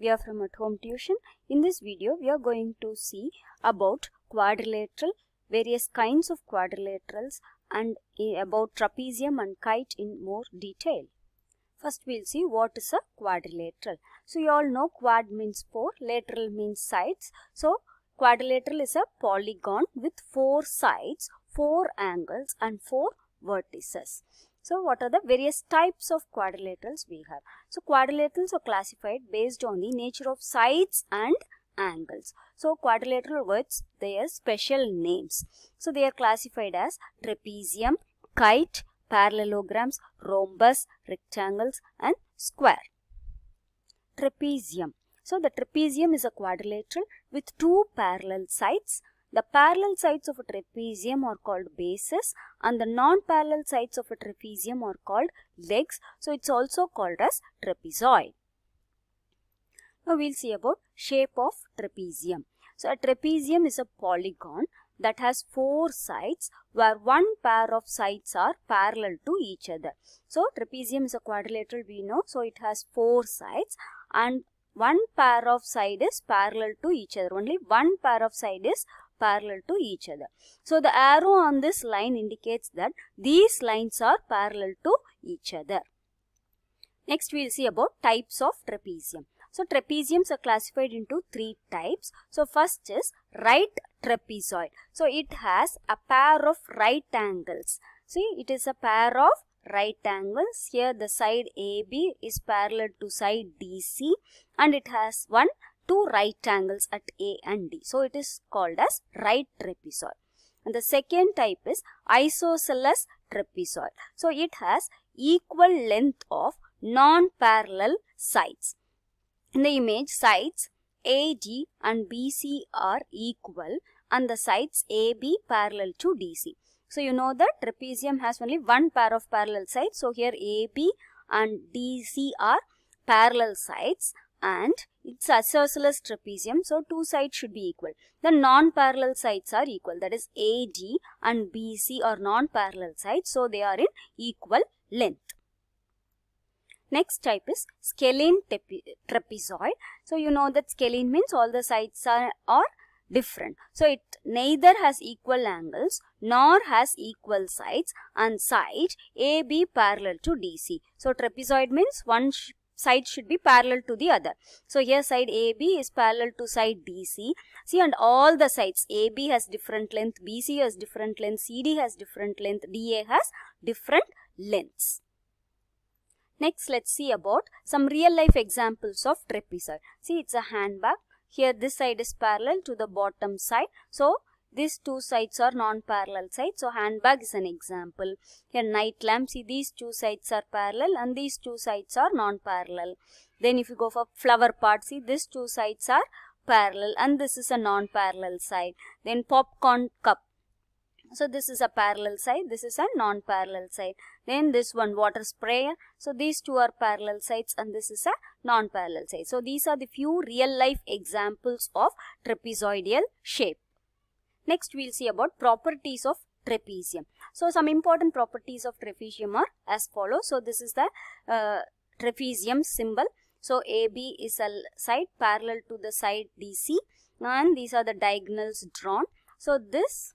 We are from at home tuition. In this video, we are going to see about quadrilateral, various kinds of quadrilaterals and eh, about trapezium and kite in more detail. First, we'll see what is a quadrilateral. So, you all know quad means four, lateral means sides. So, quadrilateral is a polygon with four sides, four angles and four vertices. So what are the various types of quadrilaterals we have? So quadrilaterals are classified based on the nature of sides and angles. So quadrilateral words, their special names. So they are classified as trapezium, kite, parallelograms, rhombus, rectangles and square. Trapezium. So the trapezium is a quadrilateral with two parallel sides the parallel sides of a trapezium are called bases and the non-parallel sides of a trapezium are called legs. So it's also called as trapezoid. Now we'll see about shape of trapezium. So a trapezium is a polygon that has four sides where one pair of sides are parallel to each other. So trapezium is a quadrilateral we know. So it has four sides and one pair of side is parallel to each other. Only one pair of side is parallel to each other. So the arrow on this line indicates that these lines are parallel to each other. Next we will see about types of trapezium. So trapeziums are classified into three types. So first is right trapezoid. So it has a pair of right angles. See it is a pair of right angles. Here the side AB is parallel to side DC and it has one two right angles at A and D. So it is called as right trapezoid. And the second type is isosceles trapezoid. So it has equal length of non-parallel sides. In the image, sides AD and BC are equal and the sides AB parallel to DC. So you know that trapezium has only one pair of parallel sides. So here AB and DC are parallel sides and it's isosceles trapezium so two sides should be equal. The non-parallel sides are equal that is AD and BC are non-parallel sides so they are in equal length. Next type is scalene trapezoid. So you know that scalene means all the sides are, are different. So it neither has equal angles nor has equal sides and side AB parallel to DC. So trapezoid means one side should be parallel to the other. So here side AB is parallel to side DC. See and all the sides AB has different length, BC has different length, CD has different length, DA has different lengths. Next, let's see about some real life examples of trapezoid. See, it's a handbag. Here, this side is parallel to the bottom side. So, these two sides are non-parallel sides. So handbag is an example. Here night lamp, see these two sides are parallel and these two sides are non-parallel. Then if you go for flower pot, see these two sides are parallel and this is a non-parallel side. Then popcorn cup. So this is a parallel side, this is a non-parallel side. Then this one water sprayer. So these two are parallel sides and this is a non-parallel side. So these are the few real life examples of trapezoidal shape. Next, we'll see about properties of trapezium. So, some important properties of trapezium are as follows. So, this is the uh, trapezium symbol. So, AB is a side parallel to the side DC and these are the diagonals drawn. So, this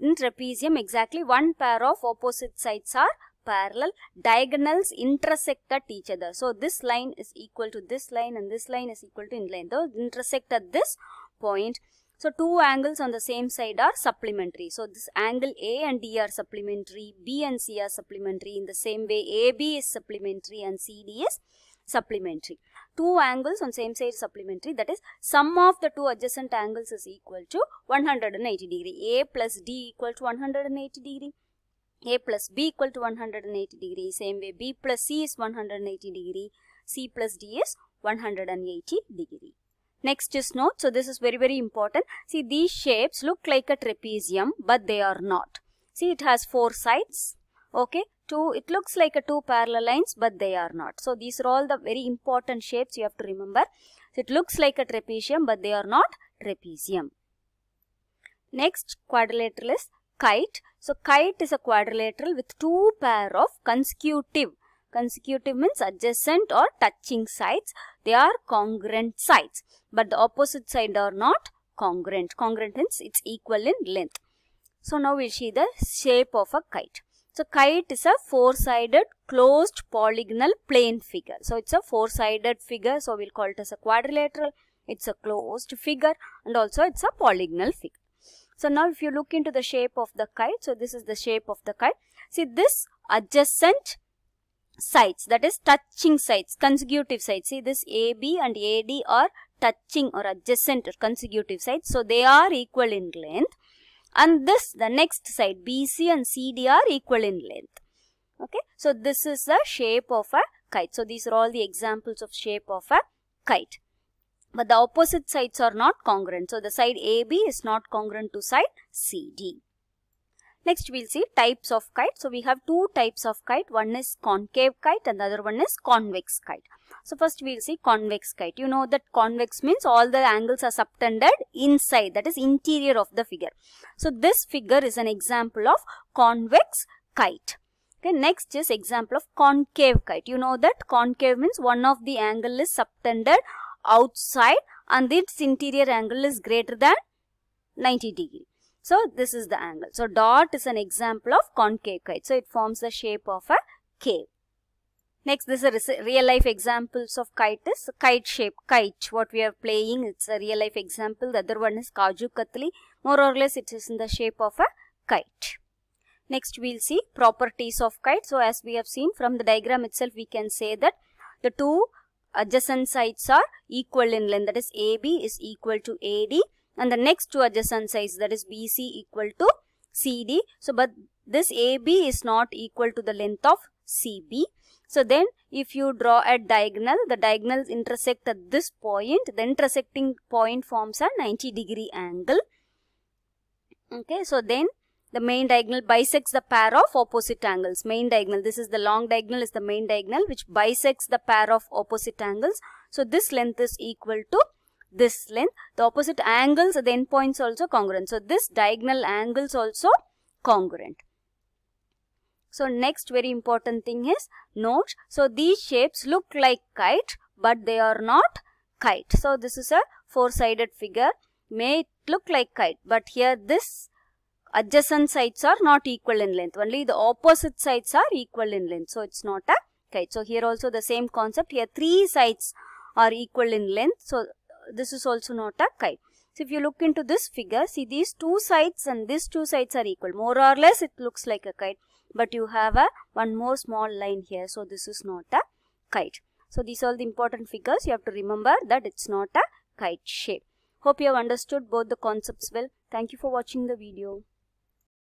in trapezium exactly one pair of opposite sides are parallel diagonals intersect at each other. So, this line is equal to this line and this line is equal to in line. Those intersect at this point. So two angles on the same side are supplementary. So this angle A and D are supplementary, B and C are supplementary. In the same way, AB is supplementary and CD is supplementary. Two angles on same side supplementary that is sum of the two adjacent angles is equal to 180 degree. A plus D equal to 180 degree. A plus B equal to 180 degree. Same way B plus C is 180 degree. C plus D is 180 degree. Next is note. So this is very, very important. See these shapes look like a trapezium, but they are not. See it has four sides. Okay. Two, it looks like a two parallel lines, but they are not. So these are all the very important shapes you have to remember. So it looks like a trapezium, but they are not trapezium. Next quadrilateral is kite. So kite is a quadrilateral with two pair of consecutive Consecutive means adjacent or touching sides. They are congruent sides. But the opposite side are not congruent. Congruent means it's equal in length. So now we'll see the shape of a kite. So kite is a four-sided closed polygonal plane figure. So it's a four-sided figure. So we'll call it as a quadrilateral. It's a closed figure and also it's a polygonal figure. So now if you look into the shape of the kite, so this is the shape of the kite. See this adjacent sides that is touching sides consecutive sides see this ab and ad are touching or adjacent or consecutive sides so they are equal in length and this the next side bc and cd are equal in length okay so this is the shape of a kite so these are all the examples of shape of a kite but the opposite sides are not congruent so the side ab is not congruent to side cd Next we'll see types of kite. So we have two types of kite. One is concave kite and the other one is convex kite. So first we'll see convex kite. You know that convex means all the angles are subtended inside that is interior of the figure. So this figure is an example of convex kite. Okay, next is example of concave kite. You know that concave means one of the angle is subtended outside and its interior angle is greater than 90 degree. So this is the angle. So dot is an example of concave kite. So it forms the shape of a cave. Next, this is real life examples of kite is kite shape, kite, what we are playing. It's a real life example. The other one is Kaju Katli. More or less, it is in the shape of a kite. Next, we'll see properties of kite. So, as we have seen from the diagram itself, we can say that the two adjacent sides are equal in length. That is, AB is equal to AD and the next two adjacent sides that is BC equal to CD. So, but this AB is not equal to the length of CB. So, then if you draw a diagonal, the diagonals intersect at this point, the intersecting point forms a 90 degree angle. Okay, so then the main diagonal bisects the pair of opposite angles. Main diagonal, this is the long diagonal is the main diagonal which bisects the pair of opposite angles. So, this length is equal to this length. The opposite angles, the endpoints also congruent. So, this diagonal angles also congruent. So, next very important thing is note. So, these shapes look like kite, but they are not kite. So, this is a four-sided figure. May it look like kite, but here this adjacent sides are not equal in length. Only the opposite sides are equal in length. So, it's not a kite. So, here also the same concept. Here three sides are equal in length. So, this is also not a kite. So if you look into this figure, see these two sides and these two sides are equal. More or less it looks like a kite, but you have a one more small line here. So this is not a kite. So these are the important figures. You have to remember that it's not a kite shape. Hope you have understood both the concepts well. Thank you for watching the video.